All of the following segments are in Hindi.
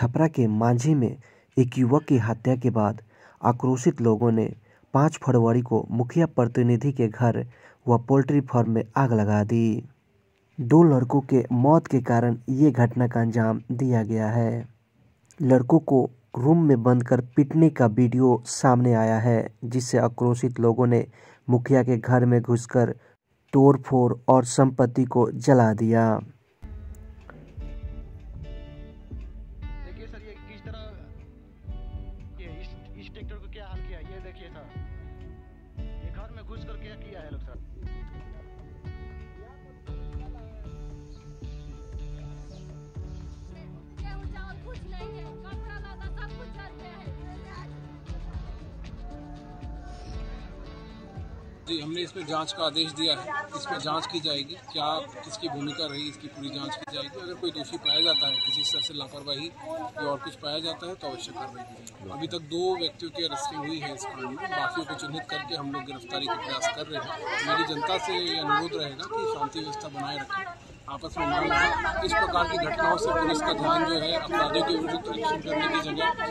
छपरा के मांझी में एक युवक की हत्या के बाद आक्रोशित लोगों ने 5 फरवरी को मुखिया प्रतिनिधि के घर व पोल्ट्री फार्म में आग लगा दी दो लड़कों के मौत के कारण ये घटना का अंजाम दिया गया है लड़कों को रूम में बंद कर पीटने का वीडियो सामने आया है जिससे आक्रोशित लोगों ने मुखिया के घर में घुसकर तोड़फोड़ और संपत्ति को जला दिया Wiederhören. जी हमने इस पर जांच का आदेश दिया है इस पर जांच की जाएगी क्या किसकी भूमिका रही इसकी पूरी जांच की जाएगी अगर कोई दोषी पाया जाता है किसी स्तर से लापरवाही या और कुछ पाया जाता है तो आवश्यक कार्रवाई की जाएगी अभी तक दो व्यक्तियों की अरेस्टिंग हुई है इस कांड में बाकियों को चिन्हित करके हम लोग गिरफ्तारी का प्रयास कर रहे हैं मेरी जनता से ये अनुरोध रहेगा कि शांति व्यवस्था बनाए रखें आपस में मान है इस प्रकार की घटनाओं से पुलिस का ध्यान जो है अपराधियों के विरुद्ध एक्शन करने की जगह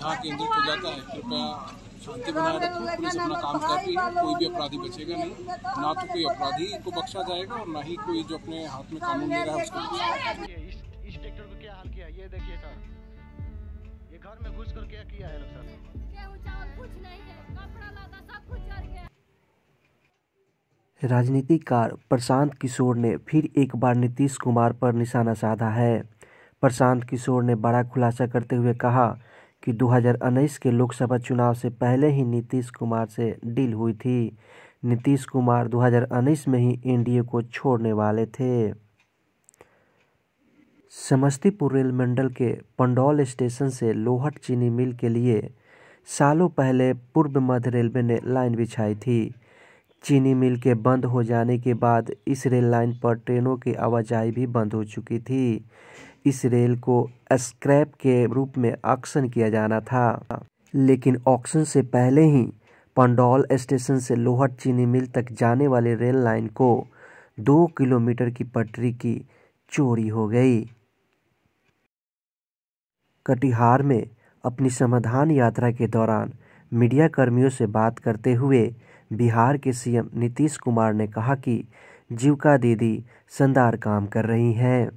यहाँ केंद्रित हो जाता है कृपया शांति बनाए रखें पुलिस अपना काम कर रही है कोई भी अपराधी बचेगा नहीं ना तो कोई अपराधी को बख्शा जाएगा और ना ही कोई जो अपने हाथ में कानून ले रहा है उसको इस ट्रैक्टर घर में घुस कर क्या किया है सर राजनीतिकार प्रशांत किशोर ने फिर एक बार नीतीश कुमार पर निशाना साधा है प्रशांत किशोर ने बड़ा खुलासा करते हुए कहा कि दो के लोकसभा चुनाव से पहले ही नीतीश कुमार से डील हुई थी नीतीश कुमार दो में ही एनडीए को छोड़ने वाले थे समस्तीपुर रेल मंडल के पंडौल स्टेशन से लोहट चीनी मिल के लिए सालों पहले पूर्व मध्य रेलवे ने लाइन बिछाई थी चीनी मिल के बंद हो जाने के बाद इस रेल लाइन पर ट्रेनों की आवाजाही भी बंद हो चुकी थी इस रेल को स्क्रैप के रूप में ऑक्शन किया जाना था लेकिन ऑक्शन से पहले ही पंडौल स्टेशन से लोहट चीनी मिल तक जाने वाली रेल लाइन को दो किलोमीटर की पटरी की चोरी हो गई कटिहार में अपनी समाधान यात्रा के दौरान मीडिया कर्मियों से बात करते हुए बिहार के सीएम नीतीश कुमार ने कहा कि जीविका दीदी शानदार काम कर रही हैं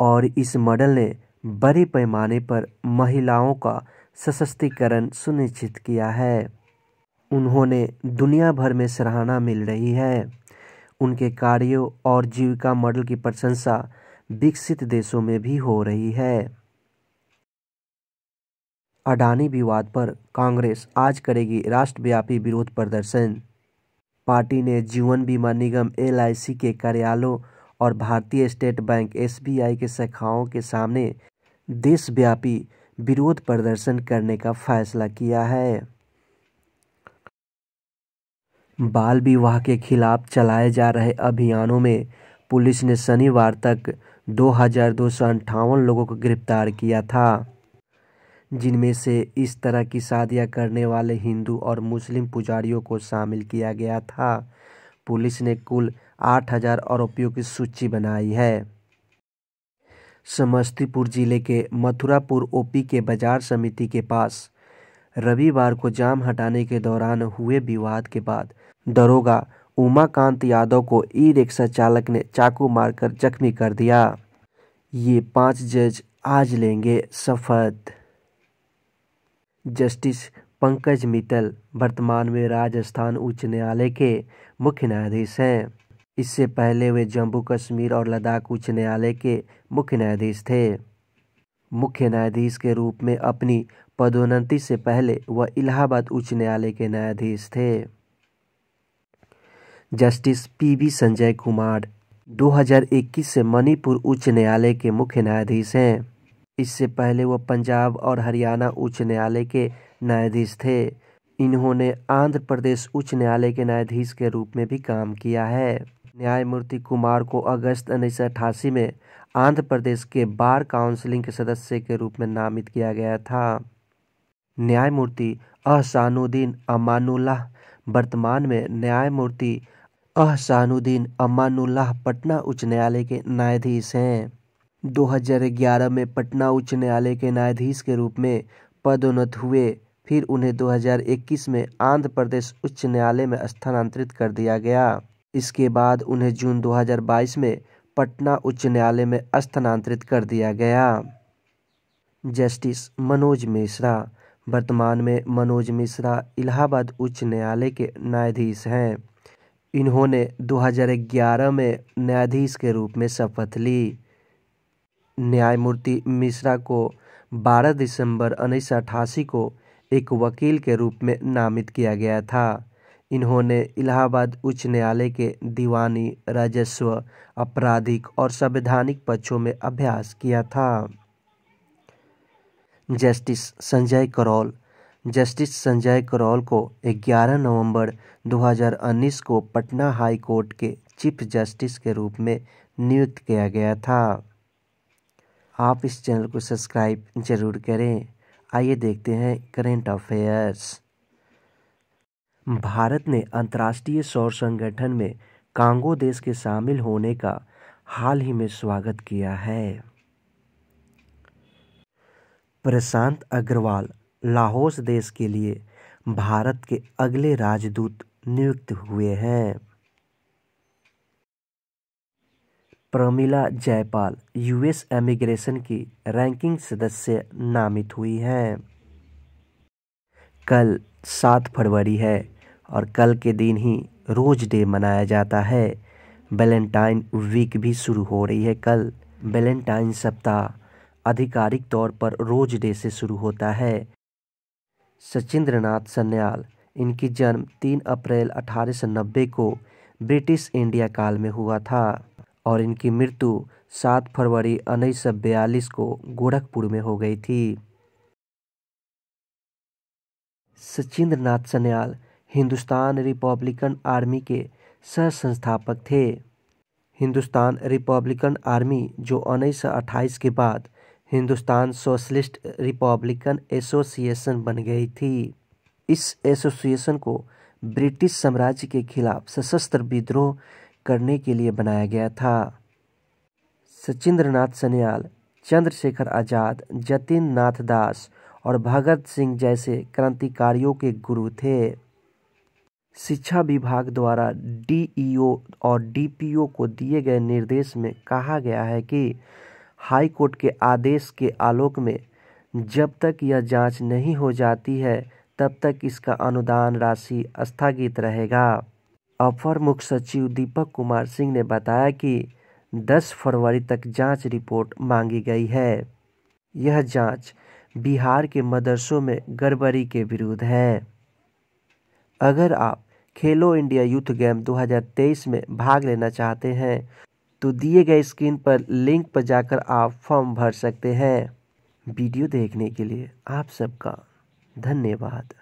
और इस मॉडल ने बड़े पैमाने पर महिलाओं का सशक्तिकरण सुनिश्चित किया है उन्होंने दुनिया भर में सराहना मिल रही है उनके कार्यों और जीविका मॉडल की प्रशंसा विकसित देशों में भी हो रही है अडानी विवाद पर कांग्रेस आज करेगी राष्ट्रव्यापी विरोध प्रदर्शन पार्टी ने जीवन बीमा निगम एल के कार्यालयों और भारतीय स्टेट बैंक एस के शाखाओं के सामने देशव्यापी विरोध प्रदर्शन करने का फैसला किया है बाल विवाह के खिलाफ चलाए जा रहे अभियानों में पुलिस ने शनिवार तक दो हजार दो सौ अंठावन लोगों को गिरफ्तार किया था जिनमें से इस तरह की शादियां करने वाले हिंदू और मुस्लिम पुजारियों को शामिल किया गया था पुलिस ने कुल आठ हजार आरोपियों की सूची बनाई है समस्तीपुर जिले के मथुरापुर ओपी के बाजार समिति के पास रविवार को जाम हटाने के दौरान हुए विवाद के बाद दरोगा उमाकांत यादव को ई रिक्शा चालक ने चाकू मारकर जख्मी कर दिया ये पांच जज आज लेंगे शपथ जस्टिस पंकज मित्तल वर्तमान में राजस्थान उच्च न्यायालय के मुख्य न्यायाधीश हैं इससे पहले वे जम्मू कश्मीर और लद्दाख उच्च न्यायालय के मुख्य न्यायाधीश थे मुख्य न्यायाधीश के रूप में अपनी पदोन्नति से पहले वह इलाहाबाद उच्च न्यायालय के न्यायाधीश थे जस्टिस पीबी संजय कुमार 2021 से मणिपुर उच्च न्यायालय के मुख्य न्यायाधीश हैं इससे पहले वह पंजाब और हरियाणा उच्च न्यायालय के न्यायाधीश थे इन्होंने आंध्र प्रदेश उच्च न्यायालय के न्यायाधीश के रूप में भी काम किया है न्यायमूर्ति कुमार को अगस्त उन्नीस सौ अट्ठासी में आंध्र प्रदेश के बार काउंसिलिंग के सदस्य के रूप में नामित किया गया था न्यायमूर्ति अहसानुद्दीन अमानुल्लाह वर्तमान में न्यायमूर्ति अहसानुद्दीन अमानुल्लाह पटना उच्च न्यायालय के न्यायाधीश हैं 2011 में पटना उच्च न्यायालय के न्यायाधीश के रूप में पदोन्नत हुए फिर उन्हें 2021 में आंध्र प्रदेश उच्च न्यायालय में स्थानांतरित कर दिया गया इसके बाद उन्हें जून 2022 में पटना उच्च न्यायालय में स्थानांतरित कर दिया गया जस्टिस मनोज मिश्रा वर्तमान में मनोज मिश्रा इलाहाबाद उच्च न्यायालय के न्यायाधीश हैं इन्होंने 2011 में न्यायाधीश के रूप में शपथ ली न्यायमूर्ति मिश्रा को 12 दिसंबर उन्नीस को एक वकील के रूप में नामित किया गया था इन्होंने इलाहाबाद उच्च न्यायालय के दीवानी राजस्व आपराधिक और संवैधानिक पक्षों में अभ्यास किया था जस्टिस संजय करौल जस्टिस संजय करौल को 11 नवंबर 2019 को पटना हाई कोर्ट के चीफ जस्टिस के रूप में नियुक्त किया गया था आप इस चैनल को सब्सक्राइब जरूर करें आइए देखते हैं करेंट अफेयर्स भारत ने अंतर्राष्ट्रीय सौर संगठन में कांगो देश के शामिल होने का हाल ही में स्वागत किया है प्रशांत अग्रवाल लाहौस देश के लिए भारत के अगले राजदूत नियुक्त हुए हैं प्रमिला जयपाल यूएस एमिग्रेशन की रैंकिंग सदस्य नामित हुई हैं कल सात फरवरी है और कल के दिन ही रोज डे मनाया जाता है वैलेंटाइन वीक भी शुरू हो रही है कल वैलेंटाइन सप्ताह आधिकारिक तौर पर रोज डे से शुरू होता है सचिंद्र नाथ सन्याल इनकी जन्म 3 अप्रैल अठारह को ब्रिटिश इंडिया काल में हुआ था और इनकी मृत्यु 7 फरवरी उन्नीस को गोरखपुर में हो गई थी सचिंद्र नाथ सन्याल हिंदुस्तान रिपब्लिकन आर्मी के सह संस्थापक थे हिंदुस्तान रिपब्लिकन आर्मी जो उन्नीस के बाद हिंदुस्तान सोशलिस्ट रिपब्लिकन एसोसिएशन बन गई थी इस एसोसिएशन को ब्रिटिश साम्राज्य के खिलाफ सशस्त्र विद्रोह करने के लिए बनाया गया था सचिंद्रनाथ सन्याल चंद्रशेखर आज़ाद जतिन नाथ दास और भगत सिंह जैसे क्रांतिकारियों के गुरु थे शिक्षा विभाग द्वारा डीईओ और डीपीओ को दिए गए निर्देश में कहा गया है कि हाई कोर्ट के आदेश के आलोक में जब तक यह जांच नहीं हो जाती है तब तक इसका अनुदान राशि स्थगित रहेगा अपर मुख्य सचिव दीपक कुमार सिंह ने बताया कि 10 फरवरी तक जांच रिपोर्ट मांगी गई है यह जांच बिहार के मदरसों में गड़बड़ी के विरुद्ध है अगर आप खेलो इंडिया यूथ गेम 2023 में भाग लेना चाहते हैं तो दिए गए स्क्रीन पर लिंक पर जाकर आप फॉर्म भर सकते हैं वीडियो देखने के लिए आप सबका धन्यवाद